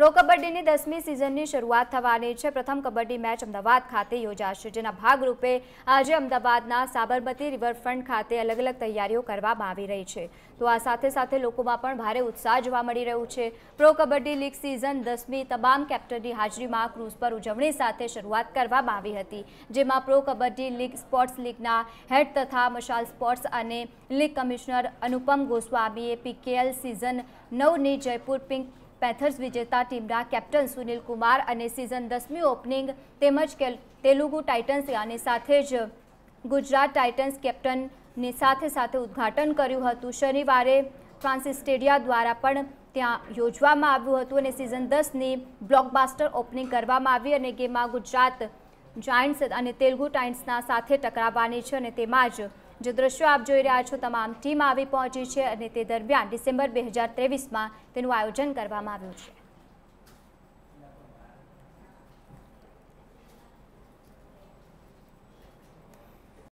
pro કબડ્ડીની દસમી સિઝનની શરૂઆત થવાની છે પ્રથમ કબડ્ડી મેચ અમદાવાદ ખાતે યોજાશે જેના ભાગરૂપે આજે અમદાવાદના સાબરમતી રિવરફ્રન્ટ ખાતે અલગ અલગ તૈયારીઓ કરવામાં આવી રહી છે તો આ સાથે સાથે લોકોમાં પણ ભારે ઉત્સાહ જોવા મળી રહ્યું છે પ્રો કબડ્ડી લીગ સિઝન દસમી તમામ કેપ્ટનની હાજરીમાં ક્રૂઝ પર ઉજવણી સાથે શરૂઆત કરવામાં આવી હતી જેમાં પ્રો કબડ્ડી લીગ સ્પોર્ટ્સ લીગના હેડ તથા મશાલ સ્પોર્ટ્સ અને લીગ કમિશનર અનુપમ ગોસ્વામીએ પીકેએલ સિઝન નવની જયપુર પિંક પેથર્સ વિજેતા ટીમના કેપ્ટન સુનિલ કુમાર અને સિઝન દસમી ઓપનિંગ તેમજ તેલુગુ ટાઇટન્સ અને સાથે જ ગુજરાત ટાઇટન્સ કેપ્ટનની સાથે સાથે ઉદ્ઘાટન કર્યું હતું શનિવારે ફ્રાન્સિસ સ્ટેડિયા દ્વારા પણ ત્યાં યોજવામાં આવ્યું હતું અને સિઝન દસની બ્લોકબાસ્ટર ઓપનિંગ કરવામાં આવી અને ગેમમાં ગુજરાત જાયન્ટ્સ અને તેલુગુ ટાઇન્સના સાથે ટકરાવવાની છે અને તેમાં જ જે દ્રશ્યો આપ જોઈ રહ્યા છો તમામ ટીમ આવી પહોંચી છે અને તે દરમિયાન ડિસેમ્બર બે હજાર તેવીસમાં તેનું આયોજન કરવામાં આવ્યું છે